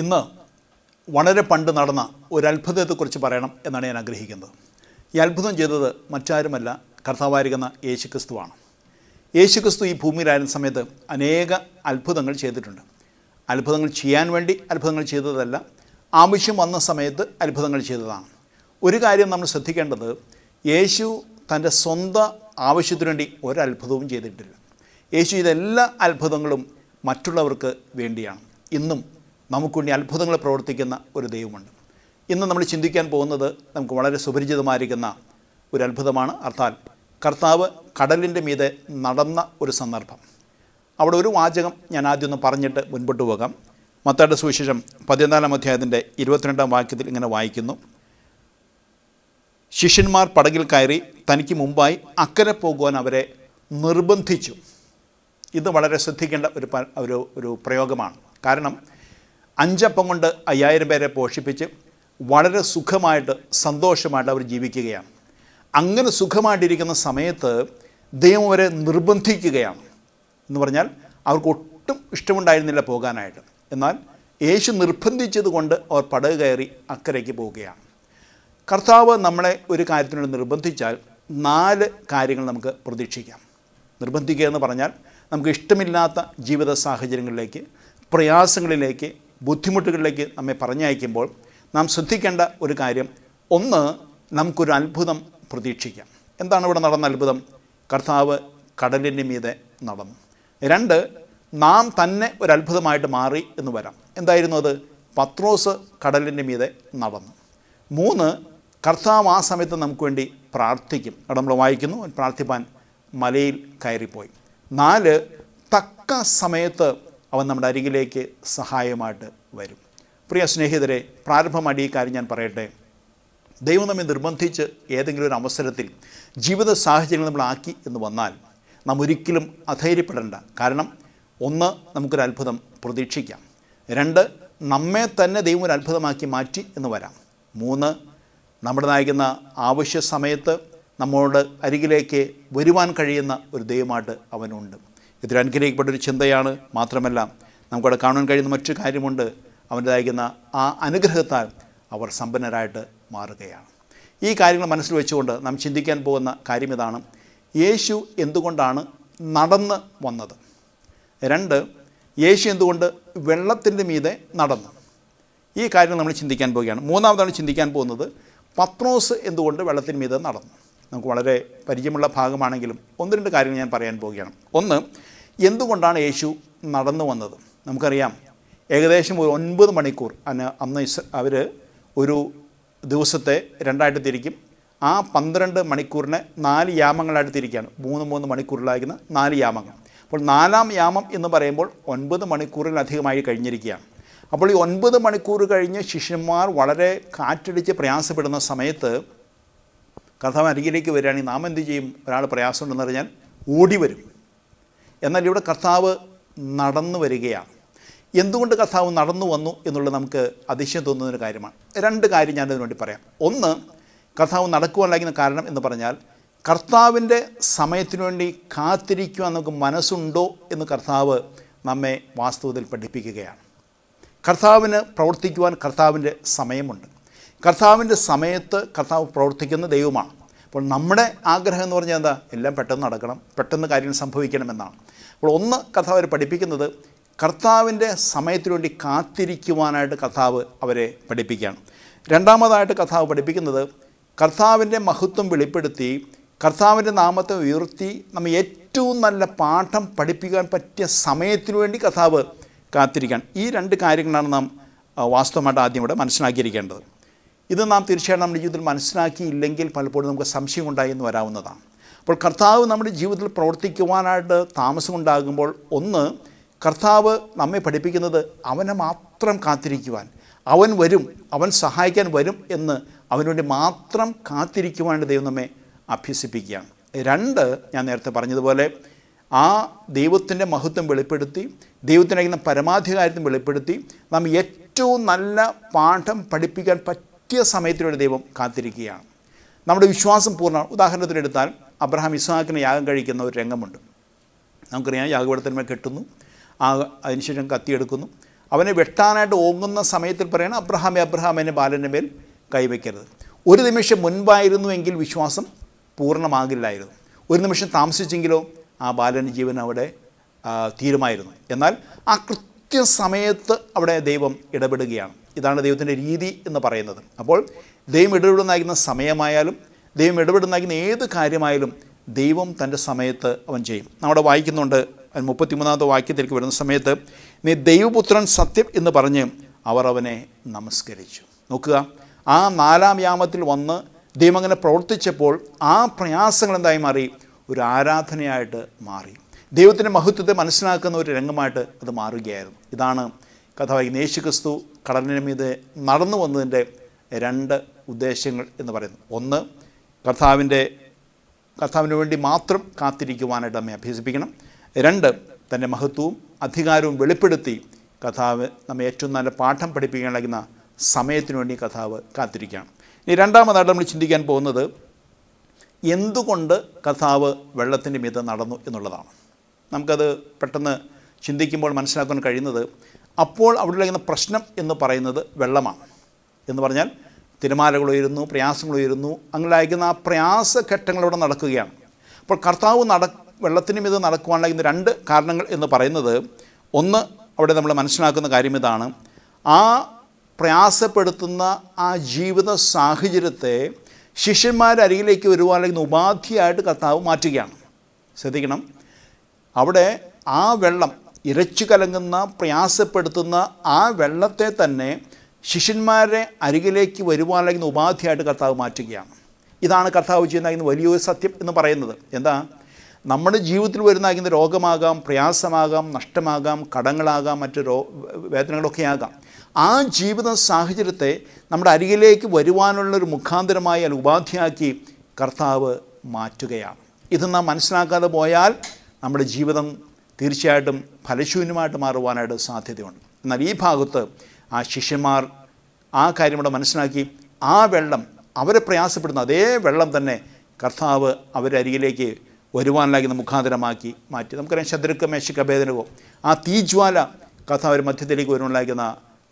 ഇന്ന് വളരെ പണ്ട് നടന്ന ഒരു അത്ഭുതത്തെക്കുറിച്ച് പറയണം എന്നാണ് ഞാൻ ആഗ്രഹിക്കുന്നത് ഈ അത്ഭുതം ചെയ്തത് മറ്റാരുമല്ല കർത്താവായിരിക്കുന്ന യേശുക്രിസ്തുവാണ് യേശുക്രിസ്തു ഈ ഭൂമിയിലായിരുന്ന സമയത്ത് അനേക അത്ഭുതങ്ങൾ ചെയ്തിട്ടുണ്ട് അത്ഭുതങ്ങൾ ചെയ്യാൻ വേണ്ടി അത്ഭുതങ്ങൾ ചെയ്തതല്ല ആവശ്യം വന്ന സമയത്ത് അത്ഭുതങ്ങൾ ചെയ്തതാണ് ഒരു കാര്യം നമ്മൾ ശ്രദ്ധിക്കേണ്ടത് യേശു തൻ്റെ സ്വന്തം ആവശ്യത്തിനു വേണ്ടി ഒരത്ഭുതവും ചെയ്തിട്ടില്ല യേശു ചെയ്ത എല്ലാ അത്ഭുതങ്ങളും മറ്റുള്ളവർക്ക് വേണ്ടിയാണ് ഇന്നും നമുക്കുണ്ടി അത്ഭുതങ്ങൾ പ്രവർത്തിക്കുന്ന ഒരു ദൈവമുണ്ട് ഇന്ന് നമ്മൾ ചിന്തിക്കാൻ പോകുന്നത് നമുക്ക് വളരെ സുപരിചിതമായിരിക്കുന്ന ഒരു അത്ഭുതമാണ് അർത്ഥാൽ കർത്താവ് കടലിൻ്റെ മീതെ നടന്ന ഒരു സന്ദർഭം അവിടെ ഒരു വാചകം ഞാൻ ആദ്യം ഒന്ന് പറഞ്ഞിട്ട് മുൻപോട്ട് പോകാം മത്തയുടെ സുവിശേഷം പതിനാലാം അധ്യായത്തിൻ്റെ ഇരുപത്തിരണ്ടാം വാക്യത്തിൽ ഇങ്ങനെ വായിക്കുന്നു ശിഷ്യന്മാർ പടകിൽ കയറി തനിക്ക് മുമ്പായി അക്കരെ പോകുവാൻ അവരെ നിർബന്ധിച്ചു ഇത് വളരെ ശ്രദ്ധിക്കേണ്ട ഒരു ഒരു ഒരു പ്രയോഗമാണ് കാരണം അഞ്ചപ്പം കൊണ്ട് അയ്യായിരം പേരെ പോഷിപ്പിച്ച് വളരെ സുഖമായിട്ട് സന്തോഷമായിട്ട് അവർ ജീവിക്കുകയാണ് അങ്ങനെ സുഖമായിട്ടിരിക്കുന്ന സമയത്ത് ദൈവം അവരെ നിർബന്ധിക്കുകയാണ് എന്ന് പറഞ്ഞാൽ അവർക്ക് ഒട്ടും ഇഷ്ടമുണ്ടായിരുന്നില്ല പോകാനായിട്ട് എന്നാൽ യേശു നിർബന്ധിച്ചത് കൊണ്ട് അവർ പടക് കയറി അക്കരയ്ക്ക് പോവുകയാണ് കർത്താവ് നമ്മളെ ഒരു കാര്യത്തിനോട് നിർബന്ധിച്ചാൽ നാല് കാര്യങ്ങൾ നമുക്ക് പ്രതീക്ഷിക്കാം നിർബന്ധിക്കുക എന്ന് പറഞ്ഞാൽ നമുക്ക് ഇഷ്ടമില്ലാത്ത ജീവിത സാഹചര്യങ്ങളിലേക്ക് പ്രയാസങ്ങളിലേക്ക് ബുദ്ധിമുട്ടുകളിലേക്ക് നമ്മെ പറഞ്ഞയക്കുമ്പോൾ നാം ശ്രദ്ധിക്കേണ്ട ഒരു കാര്യം ഒന്ന് നമുക്കൊരു അത്ഭുതം പ്രതീക്ഷിക്കാം എന്താണ് ഇവിടെ നടന്ന അത്ഭുതം കർത്താവ് കടലിൻ്റെ മീതെ നടന്നു രണ്ട് നാം തന്നെ ഒരു അത്ഭുതമായിട്ട് മാറി എന്ന് വരാം എന്തായിരുന്നു അത് പത്രോസ് കടലിൻ്റെ മീതെ നടന്നു മൂന്ന് കർത്താവ് ആ സമയത്ത് നമുക്ക് വേണ്ടി പ്രാർത്ഥിക്കും അവിടെ നമ്മൾ വായിക്കുന്നു പ്രാർത്ഥിപ്പാൻ മലയിൽ കയറിപ്പോയി നാല് തക്ക സമയത്ത് അവൻ നമ്മുടെ അരികിലേക്ക് സഹായമായിട്ട് വരും പ്രിയ സ്നേഹിതരെ പ്രാരംഭമായിട്ട് ഈ കാര്യം ഞാൻ പറയട്ടെ ദൈവം നമ്മെ നിർബന്ധിച്ച് ഏതെങ്കിലും ഒരു അവസരത്തിൽ ജീവിത സാഹചര്യങ്ങൾ നമ്മളാക്കി എന്ന് വന്നാൽ നാം ഒരിക്കലും അധൈര്യപ്പെടേണ്ട കാരണം ഒന്ന് നമുക്കൊരു അത്ഭുതം പ്രതീക്ഷിക്കാം രണ്ട് നമ്മെ തന്നെ ദൈവം ഒരു അത്ഭുതമാക്കി മാറ്റി എന്ന് വരാം മൂന്ന് നമ്മുടെ നയിക്കുന്ന ആവശ്യ സമയത്ത് നമ്മളോട് അരികിലേക്ക് വരുവാൻ കഴിയുന്ന ഒരു ദൈവമായിട്ട് അവനുണ്ട് ഇത് ഒരു ചിന്തയാണ് മാത്രമല്ല നമുക്കവിടെ കാണാൻ കഴിയുന്ന മറ്റു കാര്യമുണ്ട് അയക്കുന്ന ആ അനുഗ്രഹത്താൽ അവർ സമ്പന്നരായിട്ട് മാറുകയാണ് ഈ കാര്യങ്ങൾ മനസ്സിൽ വെച്ചുകൊണ്ട് നാം ചിന്തിക്കാൻ പോകുന്ന കാര്യം ഇതാണ് യേശു എന്തുകൊണ്ടാണ് നടന്ന് വന്നത് രണ്ട് യേശു എന്തുകൊണ്ട് വെള്ളത്തിൻ്റെ മീതെ നടന്നു ഈ കാര്യം നമ്മൾ ചിന്തിക്കാൻ പോവുകയാണ് മൂന്നാമതാണ് ചിന്തിക്കാൻ പോകുന്നത് പത്രോസ് എന്തുകൊണ്ട് വെള്ളത്തിന് മീതെ നടന്നു നമുക്ക് വളരെ പരിചയമുള്ള ഭാഗമാണെങ്കിലും ഒന്ന് രണ്ട് കാര്യങ്ങൾ ഞാൻ പറയാൻ പോവുകയാണ് ഒന്ന് എന്തുകൊണ്ടാണ് യേശു നടന്നു വന്നത് നമുക്കറിയാം ഏകദേശം ഒരു ഒൻപത് മണിക്കൂർ അന്ന് അന്ന് അവർ ഒരു ദിവസത്തെ രണ്ടായിട്ട് തിരിക്കും ആ പന്ത്രണ്ട് മണിക്കൂറിനെ നാല് യാമങ്ങളായിട്ട് തിരിക്കുകയാണ് മൂന്ന് മൂന്ന് മണിക്കൂറിലായിരിക്കുന്ന നാല് യാമങ്ങൾ അപ്പോൾ നാലാം യാമം എന്ന് പറയുമ്പോൾ ഒൻപത് മണിക്കൂറിലധികമായി കഴിഞ്ഞിരിക്കുകയാണ് അപ്പോൾ ഈ ഒൻപത് മണിക്കൂർ കഴിഞ്ഞ് ശിഷ്യന്മാർ വളരെ കാറ്റടിച്ച് പ്രയാസപ്പെടുന്ന സമയത്ത് കഥ അരികിലേക്ക് വരികയാണെങ്കിൽ നാം എന്ത് ചെയ്യും ഒരാൾ പ്രയാസമുണ്ടെന്ന് പറഞ്ഞാൽ ഓടി വരും എന്നാൽ ഇവിടെ കർത്താവ് നടന്നു വരികയാണ് എന്തുകൊണ്ട് കർത്താവ് നടന്നു വന്നു എന്നുള്ളത് നമുക്ക് അതിശയം തോന്നുന്നൊരു കാര്യമാണ് രണ്ട് കാര്യം ഞാനതിനു വേണ്ടി പറയാം ഒന്ന് കർത്താവ് നടക്കുവാനുള്ള കാരണം എന്ന് പറഞ്ഞാൽ കർത്താവിൻ്റെ സമയത്തിനു വേണ്ടി കാത്തിരിക്കുവാൻ നമുക്ക് മനസ്സുണ്ടോ എന്ന് കർത്താവ് നമ്മെ വാസ്തവത്തിൽ പഠിപ്പിക്കുകയാണ് കർത്താവിന് പ്രവർത്തിക്കുവാൻ കർത്താവിൻ്റെ സമയമുണ്ട് കർത്താവിൻ്റെ സമയത്ത് കർത്താവ് പ്രവർത്തിക്കുന്ന ദൈവമാണ് അപ്പോൾ നമ്മുടെ ആഗ്രഹം എന്ന് പറഞ്ഞാൽ എന്താ എല്ലാം പെട്ടെന്ന് നടക്കണം പെട്ടെന്ന് കാര്യങ്ങൾ സംഭവിക്കണമെന്നാണ് അപ്പോൾ ഒന്ന് കർത്താവ് അവരെ പഠിപ്പിക്കുന്നത് കർത്താവിൻ്റെ സമയത്തിനു വേണ്ടി കാത്തിരിക്കുവാനായിട്ട് കർത്താവ് അവരെ പഠിപ്പിക്കുകയാണ് രണ്ടാമതായിട്ട് കർത്താവ് പഠിപ്പിക്കുന്നത് കർത്താവിൻ്റെ മഹത്വം വെളിപ്പെടുത്തി കർത്താവിൻ്റെ നാമത്തെ ഉയർത്തി നമ്മൾ ഏറ്റവും നല്ല പാഠം പഠിപ്പിക്കാൻ പറ്റിയ സമയത്തിനു വേണ്ടി കർത്താവ് കാത്തിരിക്കുകയാണ് ഈ രണ്ട് കാര്യങ്ങളാണ് നാം വാസ്തവമായിട്ട് ആദ്യം ഇവിടെ മനസ്സിലാക്കിയിരിക്കേണ്ടത് ഇത് നാം തീർച്ചയായും നമ്മുടെ ജീവിതത്തിൽ മനസ്സിലാക്കിയില്ലെങ്കിൽ പലപ്പോഴും നമുക്ക് സംശയം ഉണ്ടായി എന്ന് വരാവുന്നതാണ് അപ്പോൾ കർത്താവ് നമ്മുടെ ജീവിതത്തിൽ പ്രവർത്തിക്കുവാനായിട്ട് താമസമുണ്ടാകുമ്പോൾ ഒന്ന് കർത്താവ് നമ്മെ പഠിപ്പിക്കുന്നത് അവനെ മാത്രം കാത്തിരിക്കുവാൻ അവൻ വരും അവൻ സഹായിക്കാൻ വരും എന്ന് അവനുവേണ്ടി മാത്രം കാത്തിരിക്കുവാനായിട്ട് ദൈവം നമ്മെ അഭ്യസിപ്പിക്കുകയാണ് രണ്ട് ഞാൻ നേരത്തെ പറഞ്ഞതുപോലെ ആ ദൈവത്തിൻ്റെ മഹത്വം വെളിപ്പെടുത്തി ദൈവത്തിനയക്കുന്ന പരമാധികാരത്വം വെളിപ്പെടുത്തി നാം ഏറ്റവും നല്ല പാഠം പഠിപ്പിക്കാൻ പറ്റും കൃത്യ സമയത്തിലൊരു ദൈവം കാത്തിരിക്കുകയാണ് നമ്മുടെ വിശ്വാസം പൂർണ്ണ ഉദാഹരണത്തിനെടുത്താൽ അബ്രഹാം ഇസ്ഹാക്കിന് യാഗം കഴിക്കുന്ന ഒരു രംഗമുണ്ട് നമുക്കറിയാം യാഗപടത്തിന്മേൽ കെട്ടുന്നു ആ അതിനുശേഷം കത്തിയെടുക്കുന്നു അവനെ വെട്ടാനായിട്ട് ഓങ്ങുന്ന സമയത്തിൽ പറയണം അബ്രഹാമെ അബ്രഹാമിൻ്റെ ബാലൻ്റെ മേൽ കൈവയ്ക്കരുത് ഒരു നിമിഷം മുൻപായിരുന്നുവെങ്കിൽ വിശ്വാസം പൂർണ്ണമാകില്ലായിരുന്നു ഒരു നിമിഷം താമസിച്ചെങ്കിലോ ആ ബാലൻ്റെ ജീവൻ അവിടെ തീരുമായിരുന്നു എന്നാൽ ആ കൃത്യസമയത്ത് അവിടെ ദൈവം ഇടപെടുകയാണ് ഇതാണ് ദൈവത്തിൻ്റെ രീതി എന്ന് പറയുന്നത് അപ്പോൾ ദൈവം ഇടപെടുന്നയക്കുന്ന സമയമായാലും ദൈവം ഇടപെടുന്നയക്കുന്ന ഏത് കാര്യമായാലും ദൈവം തൻ്റെ സമയത്ത് അവൻ ചെയ്യും നമ്മുടെ വായിക്കുന്നുണ്ട് മുപ്പത്തിമൂന്നാമത്തെ വാക്യത്തിലേക്ക് വരുന്ന സമയത്ത് നീ ദൈവപുത്രൻ സത്യം എന്ന് പറഞ്ഞ് അവർ അവനെ നമസ്കരിച്ചു നോക്കുക ആ നാലാം യാമത്തിൽ വന്ന് ദൈവം അങ്ങനെ പ്രവർത്തിച്ചപ്പോൾ ആ പ്രയാസങ്ങൾ എന്തായി മാറി ഒരു ആരാധനയായിട്ട് മാറി ദൈവത്തിൻ്റെ മഹത്വത്തെ മനസ്സിലാക്കുന്ന ഒരു രംഗമായിട്ട് അത് മാറുകയായിരുന്നു ഇതാണ് കഥ വായിക്കുന്ന ക്രിസ്തു കടലിന് മീത് നടന്നു വന്നതിൻ്റെ രണ്ട് ഉദ്ദേശങ്ങൾ എന്ന് പറയുന്നു ഒന്ന് കർത്താവിൻ്റെ കർത്താവിന് വേണ്ടി മാത്രം കാത്തിരിക്കുവാനായിട്ട് നമ്മെ അഭ്യസിപ്പിക്കണം രണ്ട് തൻ്റെ മഹത്വവും അധികാരവും വെളിപ്പെടുത്തി കഥാവ് നമ്മെ ഏറ്റവും നല്ല പാഠം പഠിപ്പിക്കാൻ സമയത്തിനു സമയത്തിന് വേണ്ടി കഥാവ് കാത്തിരിക്കുകയാണ് ഇനി രണ്ടാമതായിട്ട് നമ്മൾ ചിന്തിക്കാൻ പോകുന്നത് എന്തുകൊണ്ട് കഥാവ് വെള്ളത്തിൻ്റെ മീതെ നടന്നു എന്നുള്ളതാണ് നമുക്കത് പെട്ടെന്ന് ചിന്തിക്കുമ്പോൾ മനസ്സിലാക്കാൻ കഴിയുന്നത് അപ്പോൾ അവിടെ ഇങ്ങനെ പ്രശ്നം എന്ന് പറയുന്നത് വെള്ളമാണ് എന്ന് പറഞ്ഞാൽ തിരമാലകൾ ഉയരുന്നു പ്രയാസങ്ങൾ ഉയരുന്നു അങ്ങനെ അയക്കുന്ന ആ പ്രയാസഘട്ടങ്ങളിവിടെ നടക്കുകയാണ് അപ്പോൾ കർത്താവ് നട വെള്ളത്തിനും ഇത് നടക്കുവാനുള്ള രണ്ട് കാരണങ്ങൾ എന്ന് പറയുന്നത് ഒന്ന് അവിടെ നമ്മൾ മനസ്സിലാക്കുന്ന കാര്യം ഇതാണ് ആ പ്രയാസപ്പെടുത്തുന്ന ആ ജീവിത സാഹചര്യത്തെ ശിഷ്യന്മാരുടെ അരികിലേക്ക് വരുവാനുള്ള ഉപാധിയായിട്ട് കർത്താവ് മാറ്റുകയാണ് ശ്രദ്ധിക്കണം അവിടെ ആ വെള്ളം ഇരച്ചു കലങ്ങുന്ന പ്രയാസപ്പെടുത്തുന്ന ആ വെള്ളത്തെ തന്നെ ശിഷ്യന്മാരെ അരികിലേക്ക് വരുവാനുള്ള ഉപാധിയായിട്ട് കർത്താവ് മാറ്റുകയാണ് ഇതാണ് കർത്താവ് ചെയ്യുന്ന വലിയൊരു സത്യം എന്ന് പറയുന്നത് എന്താ നമ്മുടെ ജീവിതത്തിൽ വരുന്ന രോഗമാകാം പ്രയാസമാകാം നഷ്ടമാകാം കടങ്ങളാകാം മറ്റ് രോ വേദനകളൊക്കെ ആകാം ആ ജീവിത സാഹചര്യത്തെ നമ്മുടെ അരികിലേക്ക് വരുവാനുള്ളൊരു ഒരു മുഖാന്തരമായി അല്ല ഉപാധിയാക്കി കർത്താവ് മാറ്റുകയാണ് ഇത് നാം മനസ്സിലാക്കാതെ പോയാൽ നമ്മുടെ ജീവിതം തീർച്ചയായിട്ടും ഫലശൂന്യമായിട്ട് മാറുവാനായിട്ട് സാധ്യതയുണ്ട് എന്നാൽ ഈ ഭാഗത്ത് ആ ശിഷ്യന്മാർ ആ കാര്യം കൂടെ മനസ്സിലാക്കി ആ വെള്ളം അവരെ പ്രയാസപ്പെടുന്ന അതേ വെള്ളം തന്നെ കർത്താവ് അവരുടെ അരികിലേക്ക് വരുവാനിലാകുന്ന മുഖാന്തരമാക്കി മാറ്റി നമുക്കറിയാം ശത്രുക്ക മേശക്ക് ആ തീജ്വാല കർത്താവ് ഒരു മധ്യത്തിലേക്ക് വരുവാനിലാകുന്ന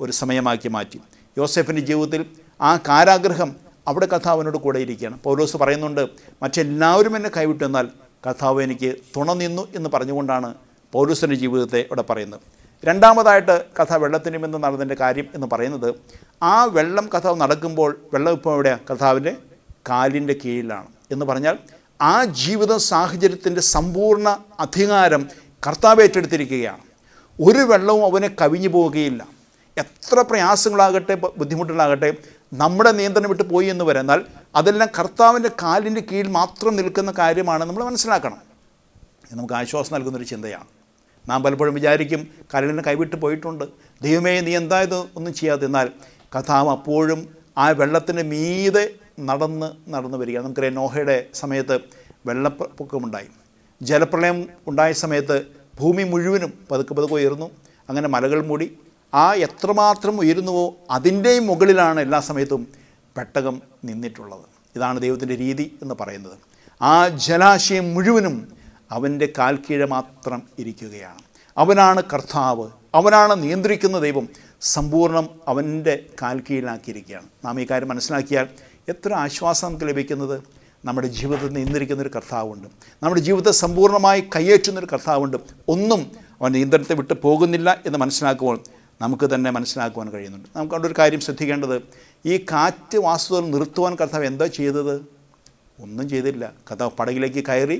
ഒരു സമയമാക്കി മാറ്റി യോസെഫിൻ്റെ ജീവിതത്തിൽ ആ കാരാഗ്രഹം അവിടെ കഥാവിനോട് കൂടെ ഇരിക്കുകയാണ് പൗലോസ് പറയുന്നുണ്ട് മറ്റെല്ലാവരും എന്നെ കൈവിട്ടു എന്നാൽ കഥാവ് എനിക്ക് തുണ നിന്നു എന്ന് പറഞ്ഞുകൊണ്ടാണ് പൗരൂസിൻ്റെ ജീവിതത്തെ ഇവിടെ പറയുന്നത് രണ്ടാമതായിട്ട് കഥ വെള്ളത്തിനുമെന്ന് നടന്നതിൻ്റെ കാര്യം എന്ന് പറയുന്നത് ആ വെള്ളം കഥ നടക്കുമ്പോൾ വെള്ളം ഇപ്പോൾ എവിടെ കഥാവിൻ്റെ കാലിൻ്റെ കീഴിലാണ് എന്ന് പറഞ്ഞാൽ ആ ജീവിത സാഹചര്യത്തിൻ്റെ സമ്പൂർണ്ണ അധികാരം കർത്താവ് ഏറ്റെടുത്തിരിക്കുകയാണ് ഒരു വെള്ളവും അവനെ കവിഞ്ഞു പോവുകയില്ല എത്ര പ്രയാസങ്ങളാകട്ടെ ബുദ്ധിമുട്ടുകളാകട്ടെ നമ്മുടെ നിയന്ത്രണം വിട്ട് പോയി എന്ന് വരുന്നാൽ അതെല്ലാം കർത്താവിൻ്റെ കാലിൻ്റെ കീഴിൽ മാത്രം നിൽക്കുന്ന കാര്യമാണ് നമ്മൾ മനസ്സിലാക്കണം നമുക്ക് ആശ്വാസം നൽകുന്നൊരു ചിന്തയാണ് നാം പലപ്പോഴും വിചാരിക്കും കരളിനെ കൈവിട്ട് പോയിട്ടുണ്ട് ദൈവമേ നീ എന്തായത് ഒന്നും ചെയ്യാതിരുന്നാൽ കഥാം അപ്പോഴും ആ വെള്ളത്തിൻ്റെ മീതെ നടന്ന് നടന്നു വരികയാണ് നമുക്കറിയാം നോഹയുടെ സമയത്ത് വെള്ളപ്പൊക്കമുണ്ടായി ജലപ്രളയം ഉണ്ടായ സമയത്ത് ഭൂമി മുഴുവനും പതുക്കെ പതുക്കെ ഉയർന്നു അങ്ങനെ മലകൾ മൂടി ആ എത്രമാത്രം ഉയരുന്നുവോ അതിൻ്റെയും മുകളിലാണ് എല്ലാ സമയത്തും പെട്ടകം നിന്നിട്ടുള്ളത് ഇതാണ് ദൈവത്തിൻ്റെ രീതി എന്ന് പറയുന്നത് ആ ജലാശയം മുഴുവനും അവൻ്റെ കാൽക്കീഴ് മാത്രം ഇരിക്കുകയാണ് അവനാണ് കർത്താവ് അവനാണ് നിയന്ത്രിക്കുന്ന ദൈവം സമ്പൂർണ്ണം അവൻ്റെ കാൽക്കീഴിലാക്കിയിരിക്കുകയാണ് നാം ഈ കാര്യം മനസ്സിലാക്കിയാൽ എത്ര ആശ്വാസം നമുക്ക് ലഭിക്കുന്നത് നമ്മുടെ ജീവിതത്തിൽ നിയന്ത്രിക്കുന്നൊരു കർത്താവുണ്ട് നമ്മുടെ ജീവിതത്തെ സമ്പൂർണ്ണമായി കയ്യേറ്റുന്നൊരു കർത്താവുണ്ട് ഒന്നും അവൻ നിയന്ത്രണത്തെ വിട്ട് പോകുന്നില്ല എന്ന് മനസ്സിലാക്കുമ്പോൾ നമുക്ക് തന്നെ മനസ്സിലാക്കുവാൻ കഴിയുന്നുണ്ട് നമുക്ക് അവിടെ ഒരു കാര്യം ശ്രദ്ധിക്കേണ്ടത് ഈ കാറ്റ് വാസ്തുതം നിർത്തുവാൻ കർത്താവ് എന്താ ചെയ്തത് ഒന്നും ചെയ്തില്ല കഥ പടകിലേക്ക് കയറി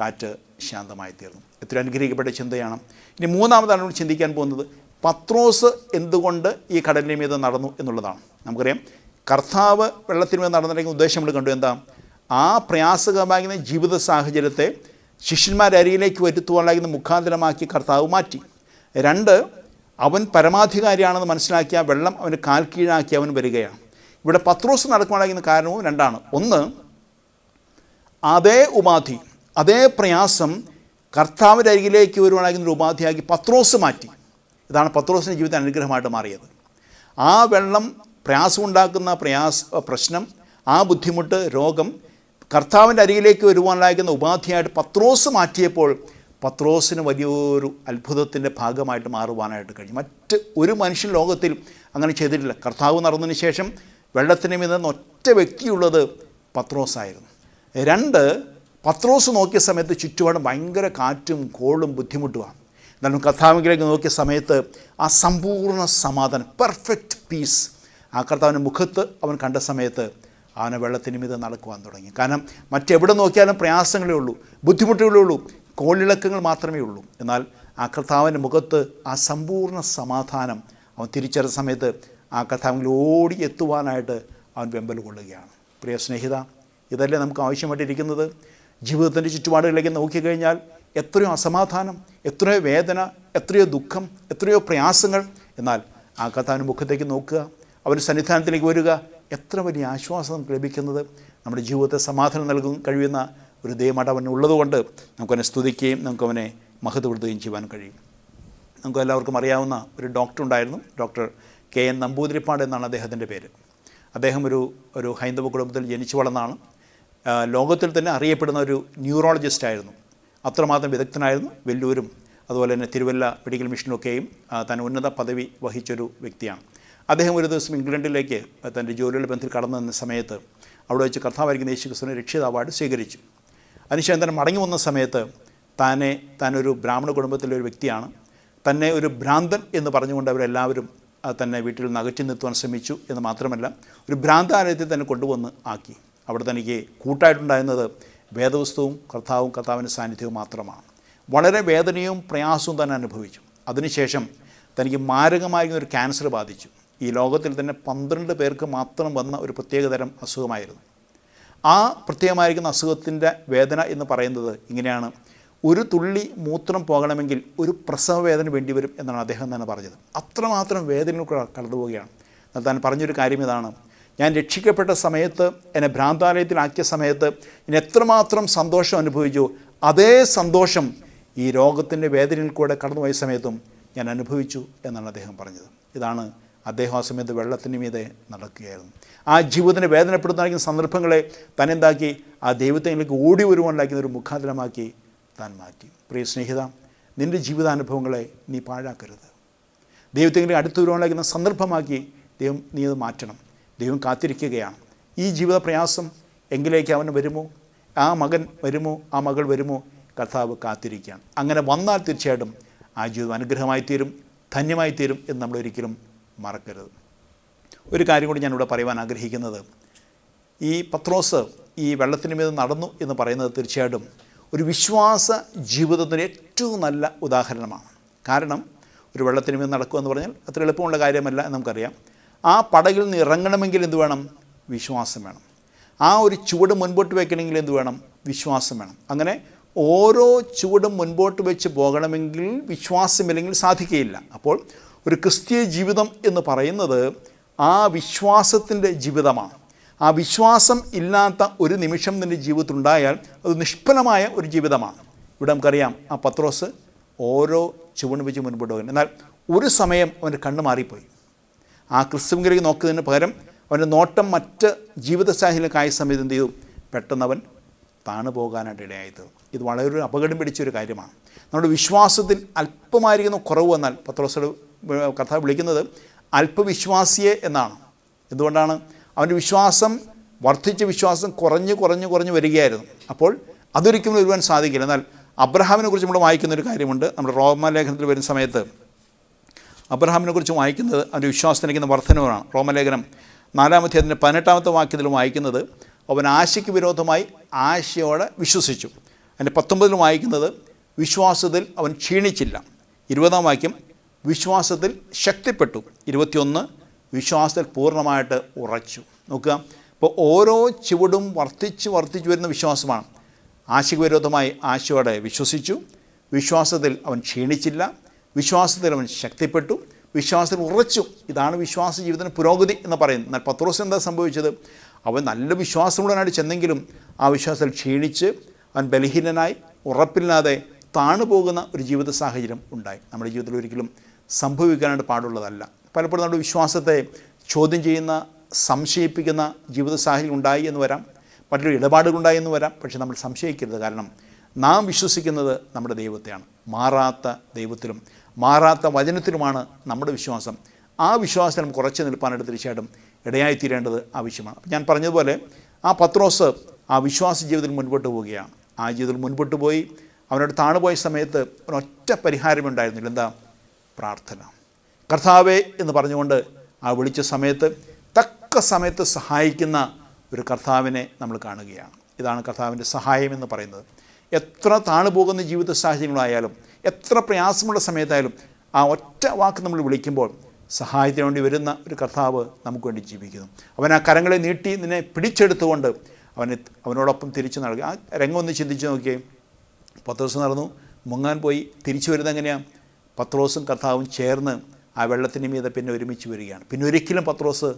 കാറ്റ് ശാന്തമായി തീർന്നു എത്ര അനുഗ്രഹിക്കപ്പെട്ട ചിന്തയാണ് ഇനി മൂന്നാമതാണ് നമ്മൾ ചിന്തിക്കാൻ പോകുന്നത് പത്രോസ് എന്തുകൊണ്ട് ഈ കടലിൻ്റെ മീത് നടന്നു എന്നുള്ളതാണ് നമുക്കറിയാം കർത്താവ് വെള്ളത്തിന് മീത് നടന്നിട്ടുണ്ടെങ്കിൽ ഉദ്ദേശം നമ്മൾ കണ്ടു എന്താ ആ പ്രയാസകമാകുന്ന ജീവിത സാഹചര്യത്തെ ശിഷ്യന്മാരരിയിലേക്ക് വരുത്തുവാനാകുന്ന മുഖാന്തരമാക്കി കർത്താവ് മാറ്റി രണ്ട് അവൻ പരമാധികാരിയാണെന്ന് മനസ്സിലാക്കിയ വെള്ളം അവന് കാൽ കീഴാക്കി അവൻ വരികയാണ് ഇവിടെ പത്രോസ് നടക്കുവാനാകുന്ന കാരണവും രണ്ടാണ് ഒന്ന് അതേ ഉപാധി അതേ പ്രയാസം കർത്താവിൻ്റെ അരികിലേക്ക് വരുവാണെങ്കിൽ ഒരു ഉപാധിയാക്കി പത്രോസ് മാറ്റി ഇതാണ് പത്രോസിൻ്റെ ജീവിതം അനുഗ്രഹമായിട്ട് മാറിയത് ആ വെള്ളം പ്രയാസമുണ്ടാക്കുന്ന പ്രയാസ പ്രശ്നം ആ ബുദ്ധിമുട്ട് രോഗം കർത്താവിൻ്റെ അരികിലേക്ക് വരുവാനായിരിക്കുന്ന ഉപാധിയായിട്ട് പത്രോസ് മാറ്റിയപ്പോൾ പത്രോസിന് വലിയൊരു അത്ഭുതത്തിൻ്റെ ഭാഗമായിട്ട് മാറുവാനായിട്ട് കഴിഞ്ഞു മറ്റ് ഒരു മനുഷ്യൻ ലോകത്തിൽ അങ്ങനെ ചെയ്തിട്ടില്ല കർത്താവ് നടന്നതിന് ശേഷം വെള്ളത്തിന് മീതെന്ന് ഒറ്റ വ്യക്തിയുള്ളത് പത്രോസായിരുന്നു രണ്ട് പത്രോസ് നോക്കിയ സമയത്ത് ചുറ്റുപാടും ഭയങ്കര കാറ്റും കോളും ബുദ്ധിമുട്ടുമാണ് എന്നാലും കർത്താവിലേക്ക് നോക്കിയ സമയത്ത് ആ സമ്പൂർണ്ണ സമാധാനം പെർഫെക്റ്റ് പീസ് ആ കർത്താവിൻ്റെ മുഖത്ത് അവൻ കണ്ട സമയത്ത് അവനെ വെള്ളത്തിനുമിത് നടക്കുവാൻ തുടങ്ങി കാരണം മറ്റെവിടെ നോക്കിയാലും പ്രയാസങ്ങളേ ഉള്ളൂ ബുദ്ധിമുട്ടുകളേ ഉള്ളൂ കോളിളക്കങ്ങൾ മാത്രമേ ഉള്ളൂ എന്നാൽ ആ കർത്താവിൻ്റെ മുഖത്ത് ആ സമ്പൂർണ്ണ സമാധാനം അവൻ തിരിച്ചറിയ സമയത്ത് ആ കർത്താവിൽ ഓടി എത്തുവാനായിട്ട് അവൻ വെമ്പൽ കൊള്ളുകയാണ് പ്രിയ സ്നേഹിത ഇതല്ലേ നമുക്ക് ആവശ്യമായിട്ടിരിക്കുന്നത് ജീവിതത്തിൻ്റെ ചുറ്റുപാടുകളിലേക്ക് നോക്കിക്കഴിഞ്ഞാൽ എത്രയോ അസമാധാനം എത്രയോ വേദന എത്രയോ ദുഃഖം എത്രയോ പ്രയാസങ്ങൾ എന്നാൽ ആ കഥാനുമുഖത്തേക്ക് നോക്കുക അവൻ്റെ സന്നിധാനത്തിലേക്ക് വരിക എത്ര വലിയ ആശ്വാസം നമുക്ക് ലഭിക്കുന്നത് നമ്മുടെ ജീവിതത്തെ സമാധാനം നൽകും കഴിയുന്ന ഒരു ദൈവമായിട്ട് അവൻ ഉള്ളതുകൊണ്ട് നമുക്കവനെ സ്തുതിക്കുകയും നമുക്കവനെ മഹത്വപ്പെടുത്തുകയും ചെയ്യുവാൻ കഴിയും നമുക്ക് എല്ലാവർക്കും അറിയാവുന്ന ഒരു ഡോക്ടർ ഉണ്ടായിരുന്നു ഡോക്ടർ കെ എൻ നമ്പൂതിരിപ്പാട് എന്നാണ് അദ്ദേഹത്തിൻ്റെ പേര് അദ്ദേഹം ഒരു ഒരു ഹൈന്ദവ കുടുംബത്തിൽ ജനിച്ചു വളർന്നാണ് ലോകത്തിൽ തന്നെ അറിയപ്പെടുന്ന ഒരു ന്യൂറോളജിസ്റ്റ് ആയിരുന്നു അത്രമാത്രം വിദഗ്ധനായിരുന്നു വെല്ലൂരും അതുപോലെ തന്നെ തിരുവല്ല മെഡിക്കൽ മിഷനിലൊക്കെയും താൻ ഉന്നത പദവി വഹിച്ചൊരു വ്യക്തിയാണ് അദ്ദേഹം ഒരു ദിവസം ഇംഗ്ലണ്ടിലേക്ക് തൻ്റെ ജോലിയുടെ ബന്ധത്തിൽ കടന്നു നിന്ന സമയത്ത് അവിടെ വെച്ച് കർത്താവായിരിക്കുന്ന യേശു ക്രിസ്തുവിനെ രക്ഷിത അവാർഡ് സ്വീകരിച്ചു അതിനുശേഷം തന്നെ മടങ്ങി വന്ന സമയത്ത് താനെ താനൊരു ബ്രാഹ്മണ കുടുംബത്തിലെ ഒരു വ്യക്തിയാണ് തന്നെ ഒരു ഭ്രാന്തൻ എന്ന് പറഞ്ഞുകൊണ്ട് അവരെല്ലാവരും തന്നെ വീട്ടിൽ നിന്ന് അകറ്റി നിർത്തുവാൻ ശ്രമിച്ചു എന്ന് മാത്രമല്ല ഒരു ഭ്രാന്താലയത്തിൽ തന്നെ കൊണ്ടുവന്ന് ആക്കി അവിടെ തനിക്ക് കൂട്ടായിട്ടുണ്ടായിരുന്നത് വേദവസ്തുവും കർത്താവും കർത്താവിൻ്റെ സാന്നിധ്യവും മാത്രമാണ് വളരെ വേദനയും പ്രയാസവും തന്നെ അനുഭവിച്ചു അതിനുശേഷം തനിക്ക് മാരകമായിരുന്ന ഒരു ക്യാൻസർ ബാധിച്ചു ഈ ലോകത്തിൽ തന്നെ പന്ത്രണ്ട് പേർക്ക് മാത്രം വന്ന ഒരു പ്രത്യേകതരം അസുഖമായിരുന്നു ആ പ്രത്യേകമായിരിക്കുന്ന അസുഖത്തിൻ്റെ വേദന എന്ന് പറയുന്നത് ഇങ്ങനെയാണ് ഒരു തുള്ളി മൂത്രം പോകണമെങ്കിൽ ഒരു പ്രസവ വേദന വേണ്ടിവരും എന്നാണ് അദ്ദേഹം തന്നെ പറഞ്ഞത് അത്രമാത്രം വേദനകൾ കടന്നുപോവുകയാണ് താൻ പറഞ്ഞൊരു കാര്യം ഇതാണ് ഞാൻ രക്ഷിക്കപ്പെട്ട സമയത്ത് എന്നെ ഭ്രാന്താലയത്തിലാക്കിയ സമയത്ത് ഞാൻ എത്രമാത്രം സന്തോഷം അനുഭവിച്ചു അതേ സന്തോഷം ഈ രോഗത്തിൻ്റെ വേദനയിൽ കൂടെ കടന്നുപോയ സമയത്തും ഞാൻ അനുഭവിച്ചു എന്നാണ് അദ്ദേഹം പറഞ്ഞത് ഇതാണ് അദ്ദേഹം ആ സമയത്ത് വെള്ളത്തിന് മീതെ നടക്കുകയായിരുന്നു ആ ജീവിതത്തിനെ വേദനപ്പെടുത്തുന്ന സന്ദർഭങ്ങളെ താൻ എന്താക്കി ആ ദൈവത്തിലേക്ക് ഓടി വരുവാനുണ്ടാക്കുന്ന ഒരു മുഖാന്തരമാക്കി താൻ മാറ്റി പ്രിയ സ്നേഹിത നിൻ്റെ ജീവിതാനുഭവങ്ങളെ നീ പാഴാക്കരുത് ദൈവത്തെങ്കിലും അടുത്ത് വരുവാനുണ്ടാക്കുന്ന സന്ദർഭമാക്കി ദൈവം നീ അത് മാറ്റണം ദൈവം കാത്തിരിക്കുകയാണ് ഈ ജീവിത പ്രയാസം എങ്കിലേക്ക് അവൻ വരുമോ ആ മകൻ വരുമോ ആ മകൾ വരുമോ കർത്താവ് കാത്തിരിക്കുകയാണ് അങ്ങനെ വന്നാൽ തീർച്ചയായിട്ടും ആ ജീവിതം അനുഗ്രഹമായി തീരും ധന്യമായി തീരും എന്ന് നമ്മൾ ഒരിക്കലും മറക്കരുത് ഒരു കാര്യം കൂടി ഞാനിവിടെ പറയുവാൻ ആഗ്രഹിക്കുന്നത് ഈ പത്രോസ് ഈ വെള്ളത്തിന് മീത് നടന്നു എന്ന് പറയുന്നത് തീർച്ചയായിട്ടും ഒരു വിശ്വാസ ജീവിതത്തിൻ്റെ ഏറ്റവും നല്ല ഉദാഹരണമാണ് കാരണം ഒരു വെള്ളത്തിന് മീത് നടക്കുക എന്ന് പറഞ്ഞാൽ അത്ര എളുപ്പമുള്ള കാര്യമല്ല നമുക്കറിയാം ആ പടകിൽ നിന്ന് ഇറങ്ങണമെങ്കിൽ എന്ത് വേണം വിശ്വാസം വേണം ആ ഒരു ചുവട് മുൻപോട്ട് വയ്ക്കണമെങ്കിൽ എന്ത് വേണം വിശ്വാസം വേണം അങ്ങനെ ഓരോ ചുവടും മുൻപോട്ട് വെച്ച് പോകണമെങ്കിൽ വിശ്വാസമില്ലെങ്കിൽ സാധിക്കുകയില്ല അപ്പോൾ ഒരു ക്രിസ്തീയ ജീവിതം എന്ന് പറയുന്നത് ആ വിശ്വാസത്തിൻ്റെ ജീവിതമാണ് ആ വിശ്വാസം ഇല്ലാത്ത ഒരു നിമിഷം നിൻ്റെ ജീവിതത്തിലുണ്ടായാൽ അത് നിഷ്ഫലമായ ഒരു ജീവിതമാണ് ഇവിടെ നമുക്കറിയാം ആ പത്രോസ് ഓരോ ചുവട് വെച്ച് മുൻപോട്ട് പോകുന്നു എന്നാൽ ഒരു സമയം അവൻ്റെ കണ്ണ് മാറിപ്പോയി ആ ക്രിസ്തുവിലേക്ക് നോക്കുന്നതിന് പകരം അവൻ്റെ നോട്ടം മറ്റ് ജീവിത സാഹചര്യക്കായ സമയത്ത് എന്ത് ചെയ്തു പെട്ടെന്ന് അവൻ താണു പോകാനായിട്ട് ഇടയായത് ഇത് വളരെ ഒരു അപകടം പിടിച്ചൊരു കാര്യമാണ് നമ്മുടെ വിശ്വാസത്തിൽ അല്പമായിരിക്കുന്ന കുറവ് വന്നാൽ പത്രോസോട് കഥ വിളിക്കുന്നത് അല്പവിശ്വാസിയെ എന്നാണ് എന്തുകൊണ്ടാണ് അവൻ്റെ വിശ്വാസം വർദ്ധിച്ച വിശ്വാസം കുറഞ്ഞ് കുറഞ്ഞ് കുറഞ്ഞ് വരികയായിരുന്നു അപ്പോൾ അതൊരിക്കലും വരുവാൻ സാധിക്കില്ല എന്നാൽ അബ്രഹാമിനെ കുറിച്ച് നമ്മൾ വായിക്കുന്ന ഒരു കാര്യമുണ്ട് നമ്മുടെ റോമ ലേഖനത്തിൽ വരുന്ന സമയത്ത് അബ്രഹാമിനെ കുറിച്ച് വായിക്കുന്നത് അവൻ്റെ വിശ്വാസത്തിനേക്കുന്ന വർധനവനാണ് റോമലേഖനം നാലാമത്തെ അതിൻ്റെ പതിനെട്ടാമത്തെ വാക്യത്തിലും വായിക്കുന്നത് അവൻ ആശയ്ക്ക് വിരോധമായി ആശയോടെ വിശ്വസിച്ചു അതിൻ്റെ പത്തൊമ്പതിലും വായിക്കുന്നത് വിശ്വാസത്തിൽ അവൻ ക്ഷീണിച്ചില്ല ഇരുപതാം വാക്യം വിശ്വാസത്തിൽ ശക്തിപ്പെട്ടു ഇരുപത്തിയൊന്ന് വിശ്വാസത്തിൽ പൂർണ്ണമായിട്ട് ഉറച്ചു നോക്കുക ഇപ്പോൾ ഓരോ ചുവടും വർദ്ധിച്ച് വർദ്ധിച്ചു വരുന്ന വിശ്വാസമാണ് ആശയവിരോധമായി ആശയോടെ വിശ്വസിച്ചു വിശ്വാസത്തിൽ അവൻ ക്ഷീണിച്ചില്ല വിശ്വാസത്തിൽ അവൻ ശക്തിപ്പെട്ടു വിശ്വാസത്തിൽ ഉറച്ചു ഇതാണ് വിശ്വാസ ജീവിതത്തിന് പുരോഗതി എന്ന് പറയുന്നത് എന്നാൽ ദിവസം എന്താ സംഭവിച്ചത് അവൻ നല്ല വിശ്വാസമുള്ളവനായിട്ട് ചെന്നെങ്കിലും ആ വിശ്വാസത്തിൽ ക്ഷീണിച്ച് അവൻ ബലഹീനനായി ഉറപ്പില്ലാതെ താണു പോകുന്ന ഒരു ജീവിത സാഹചര്യം ഉണ്ടായി നമ്മുടെ ജീവിതത്തിൽ ഒരിക്കലും സംഭവിക്കാനായിട്ട് പാടുള്ളതല്ല പലപ്പോഴും നമ്മുടെ വിശ്വാസത്തെ ചോദ്യം ചെയ്യുന്ന സംശയിപ്പിക്കുന്ന ജീവിത സാഹചര്യം ഉണ്ടായി എന്ന് വരാം മറ്റൊരു ഇടപാടുകളുണ്ടായി എന്ന് വരാം പക്ഷേ നമ്മൾ സംശയിക്കരുത് കാരണം നാം വിശ്വസിക്കുന്നത് നമ്മുടെ ദൈവത്തെയാണ് മാറാത്ത ദൈവത്തിലും മാറാത്ത വചനത്തിലുമാണ് നമ്മുടെ വിശ്വാസം ആ വിശ്വാസം കുറച്ച് നിൽപ്പാനായിട്ട് തീർച്ചയായിട്ടും ഇടയായിത്തീരേണ്ടത് ആവശ്യമാണ് ഞാൻ പറഞ്ഞതുപോലെ ആ പത്രോസ് ആ വിശ്വാസ ജീവിതത്തിൽ മുൻപോട്ട് പോവുകയാണ് ആ ജീവിതത്തിൽ മുൻപോട്ട് പോയി അവനോട് താണുപോയ സമയത്ത് ഒരൊറ്റ പരിഹാരമുണ്ടായിരുന്നില്ല എന്താ പ്രാർത്ഥന കർത്താവേ എന്ന് പറഞ്ഞുകൊണ്ട് ആ വിളിച്ച സമയത്ത് തക്ക സമയത്ത് സഹായിക്കുന്ന ഒരു കർത്താവിനെ നമ്മൾ കാണുകയാണ് ഇതാണ് കർത്താവിൻ്റെ സഹായം എന്ന് പറയുന്നത് എത്ര താണു പോകുന്ന ജീവിത സാഹചര്യങ്ങളായാലും എത്ര പ്രയാസമുള്ള സമയത്തായാലും ആ ഒറ്റ വാക്ക് നമ്മൾ വിളിക്കുമ്പോൾ സഹായത്തിന് വേണ്ടി വരുന്ന ഒരു കർത്താവ് നമുക്ക് വേണ്ടി ജീവിക്കുന്നു അവൻ ആ കരങ്ങളെ നീട്ടി നിന്നെ പിടിച്ചെടുത്തുകൊണ്ട് അവന് അവനോടൊപ്പം തിരിച്ചു നൽകി ആ രംഗം ഒന്ന് ചിന്തിച്ച് നോക്കിയേ ദിവസം നടന്നു മുങ്ങാൻ പോയി തിരിച്ചു വരുന്നത് എങ്ങനെയാണ് പത്രോസും കർത്താവും ചേർന്ന് ആ വെള്ളത്തിന് മീതെ പിന്നെ ഒരുമിച്ച് വരികയാണ് പിന്നെ ഒരിക്കലും പത്രോസ്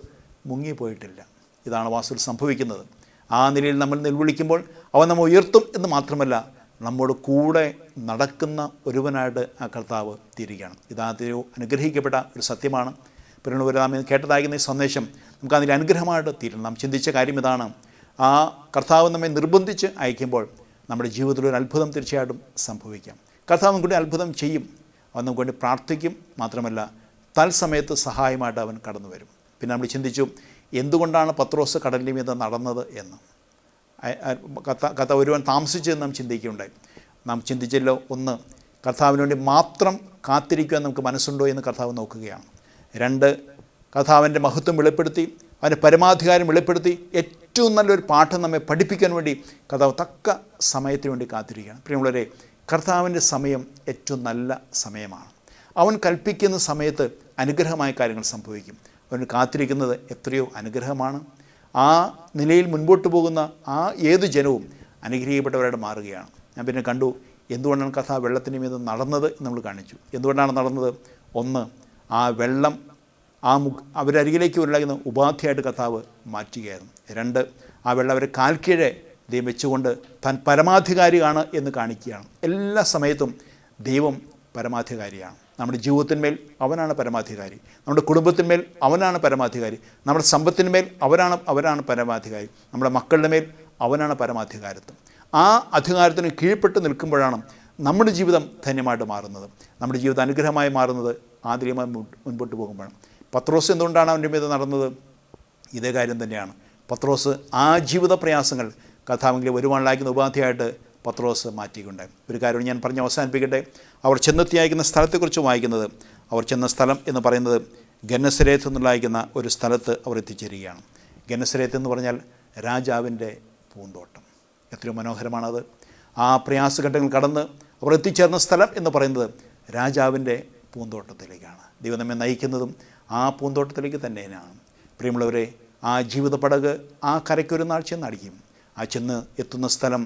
മുങ്ങിപ്പോയിട്ടില്ല ഇതാണ് വാസ്തു സംഭവിക്കുന്നത് ആ നിലയിൽ നമ്മൾ നിൽവിളിക്കുമ്പോൾ അവൻ നമ്മൾ ഉയർത്തും എന്ന് മാത്രമല്ല നമ്മോട് കൂടെ നടക്കുന്ന ഒരുവനായിട്ട് ആ കർത്താവ് തീരുകയാണ് ഇതാദ്യോ അനുഗ്രഹിക്കപ്പെട്ട ഒരു സത്യമാണ് പിന്നീട് നാം ഈ സന്ദേശം നമുക്ക് അതിൻ്റെ അനുഗ്രഹമായിട്ട് തീരണം നാം ചിന്തിച്ച കാര്യം ഇതാണ് ആ കർത്താവ് നമ്മെ നിർബന്ധിച്ച് അയക്കുമ്പോൾ നമ്മുടെ ജീവിതത്തിൽ ഒരു അത്ഭുതം തീർച്ചയായിട്ടും സംഭവിക്കാം കർത്താവ് വേണ്ടി അത്ഭുതം ചെയ്യും അവൻ നമുക്ക് വേണ്ടി പ്രാർത്ഥിക്കും മാത്രമല്ല തൽസമയത്ത് സഹായമായിട്ട് അവൻ കടന്നു വരും പിന്നെ നമ്മൾ ചിന്തിച്ചു എന്തുകൊണ്ടാണ് പത്രോസ് കടലിൽ മീത നടന്നത് എന്ന് കഥ കഥ ഒരുവൻ താമസിച്ചെന്ന് നാം ചിന്തിക്കുകയുണ്ടായി നാം ചിന്തിച്ചല്ലോ ഒന്ന് കർത്താവിന് വേണ്ടി മാത്രം കാത്തിരിക്കുവാൻ നമുക്ക് മനസ്സുണ്ടോ എന്ന് കർത്താവ് നോക്കുകയാണ് രണ്ട് കഥാവിൻ്റെ മഹത്വം വെളിപ്പെടുത്തി അവൻ്റെ പരമാധികാരം വെളിപ്പെടുത്തി ഏറ്റവും നല്ലൊരു പാഠം നമ്മെ പഠിപ്പിക്കാൻ വേണ്ടി കർത്താവ് തക്ക സമയത്തിന് വേണ്ടി കാത്തിരിക്കുകയാണ് പ്രിയമുള്ളവരെ കർത്താവിൻ്റെ സമയം ഏറ്റവും നല്ല സമയമാണ് അവൻ കൽപ്പിക്കുന്ന സമയത്ത് അനുഗ്രഹമായ കാര്യങ്ങൾ സംഭവിക്കും അവന് കാത്തിരിക്കുന്നത് എത്രയോ അനുഗ്രഹമാണ് ആ നിലയിൽ മുൻപോട്ട് പോകുന്ന ആ ഏത് ജനവും അനുഗ്രഹിക്കപ്പെട്ടവരായിട്ട് മാറുകയാണ് ഞാൻ പിന്നെ കണ്ടു എന്തുകൊണ്ടാണ് കഥ വെള്ളത്തിന് മീത് നടന്നത് നമ്മൾ കാണിച്ചു എന്തുകൊണ്ടാണ് നടന്നത് ഒന്ന് ആ വെള്ളം ആ മു അവരരികിലേക്ക് ഉരുളാകുന്ന ഉപാധിയായിട്ട് കഥാവ് മാറ്റുകയായിരുന്നു രണ്ട് ആ വെള്ളം അവരെ കാൽക്കീഴെ ദൈവം വെച്ചുകൊണ്ട് താൻ പരമാധികാരിയാണ് എന്ന് കാണിക്കുകയാണ് എല്ലാ സമയത്തും ദൈവം പരമാധികാരിയാണ് നമ്മുടെ ജീവിതത്തിന്മേൽ അവനാണ് പരമാധികാരി നമ്മുടെ കുടുംബത്തിന്മേൽ അവനാണ് പരമാധികാരി നമ്മുടെ സമ്പത്തിന്മേൽ അവരാണ് അവരാണ് പരമാധികാരി നമ്മുടെ മക്കളുടെ മേൽ അവനാണ് പരമാധികാരത്വം ആ അധികാരത്തിന് കീഴ്പ്പെട്ട് നിൽക്കുമ്പോഴാണ് നമ്മുടെ ജീവിതം ധന്യമായിട്ട് മാറുന്നത് നമ്മുടെ ജീവിതം അനുഗ്രഹമായി മാറുന്നത് ആന്തരികമായി മുൻപോട്ട് പോകുമ്പോഴാണ് പത്രോസ് എന്തുകൊണ്ടാണ് അവൻ്റെ മീത് നടന്നത് ഇതേ കാര്യം തന്നെയാണ് പത്രോസ് ആ ജീവിത പ്രയാസങ്ങൾ കഥാമെങ്കിലും ഒരുപാടിലാക്കുന്ന ഉപാധിയായിട്ട് പത്രോസ് മാറ്റിയിട്ടുണ്ട് ഒരു കാര്യം ഞാൻ പറഞ്ഞ് അവസാനിപ്പിക്കട്ടെ അവർ അയക്കുന്ന സ്ഥലത്തെക്കുറിച്ച് വായിക്കുന്നത് അവർ ചെന്ന സ്ഥലം എന്ന് പറയുന്നത് ഗന്നസരേത്ത് എന്നുള്ളയക്കുന്ന ഒരു സ്ഥലത്ത് അവർ എത്തിച്ചേരുകയാണ് ഗന്നസരേത്ത് എന്ന് പറഞ്ഞാൽ രാജാവിൻ്റെ പൂന്തോട്ടം എത്രയോ മനോഹരമാണത് ആ പ്രയാസഘട്ടങ്ങൾ കടന്ന് അവർ എത്തിച്ചേർന്ന സ്ഥലം എന്ന് പറയുന്നത് രാജാവിൻ്റെ പൂന്തോട്ടത്തിലേക്കാണ് ദൈവം നമ്മെ നയിക്കുന്നതും ആ പൂന്തോട്ടത്തിലേക്ക് തന്നെയാണ് പ്രിയമുള്ളവരെ ആ ജീവിത പടക് ആ കരയ്ക്കൊരു നാഴ്ച നടിക്കും ആ ചെന്ന് എത്തുന്ന സ്ഥലം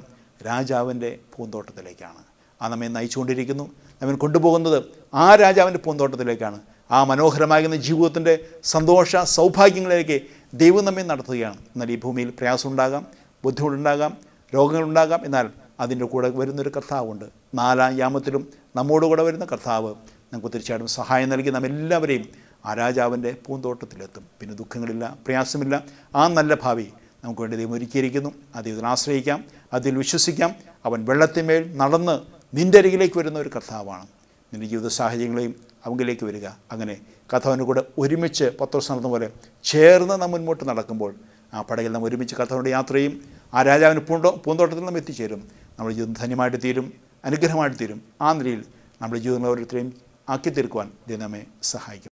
രാജാവിൻ്റെ പൂന്തോട്ടത്തിലേക്കാണ് ആ നമ്മെ നയിച്ചുകൊണ്ടിരിക്കുന്നു നമ്മെ കൊണ്ടുപോകുന്നത് ആ രാജാവിൻ്റെ പൂന്തോട്ടത്തിലേക്കാണ് ആ മനോഹരമാകുന്ന ജീവിതത്തിൻ്റെ സന്തോഷ സൗഭാഗ്യങ്ങളിലേക്ക് ദൈവം നമ്മെ നടത്തുകയാണ് എന്നാൽ ഈ ഭൂമിയിൽ പ്രയാസമുണ്ടാകാം ബുദ്ധിമുട്ടുണ്ടാകാം രോഗങ്ങളുണ്ടാകാം എന്നാൽ അതിൻ്റെ കൂടെ വരുന്നൊരു കർത്താവുണ്ട് നാലാം യാമത്തിലും നമ്മോടുകൂടെ വരുന്ന കർത്താവ് നമുക്ക് തീർച്ചയായിട്ടും സഹായം നൽകി നമ്മെല്ലാവരെയും ആ രാജാവിൻ്റെ പൂന്തോട്ടത്തിലെത്തും പിന്നെ ദുഃഖങ്ങളില്ല പ്രയാസമില്ല ആ നല്ല ഭാവി നമുക്ക് വേണ്ടി ദൈവം ഒരുക്കിയിരിക്കുന്നു ആ ആശ്രയിക്കാം അതിൽ വിശ്വസിക്കാം അവൻ വെള്ളത്തിന്മേൽ നടന്ന് നിൻ്റെ അരികിലേക്ക് വരുന്ന ഒരു കർത്താവാണ് നിൻ്റെ ജീവിത സാഹചര്യങ്ങളെയും അവങ്കിലേക്ക് വരിക അങ്ങനെ കർത്താവിൻ്റെ കൂടെ ഒരുമിച്ച് പത്രോസ് നടന്ന പോലെ ചേർന്ന് നാം മുന്നോട്ട് നടക്കുമ്പോൾ ആ പടയിൽ നാം ഒരുമിച്ച് കർത്താവിൻ്റെ യാത്രയും ആ രാജാവിന് പൂന്തോ പൂന്തോട്ടത്തിൽ നാം എത്തിച്ചേരും നമ്മുടെ ജീവിതം ധന്യമായിട്ട് തീരും അനുഗ്രഹമായിട്ട് തീരും ആ നിലയിൽ നമ്മുടെ ജീവിതങ്ങളെ ഓരോരുത്തരെയും ആക്കി തീർക്കുവാൻ ദൈവമേ സഹായിക്കും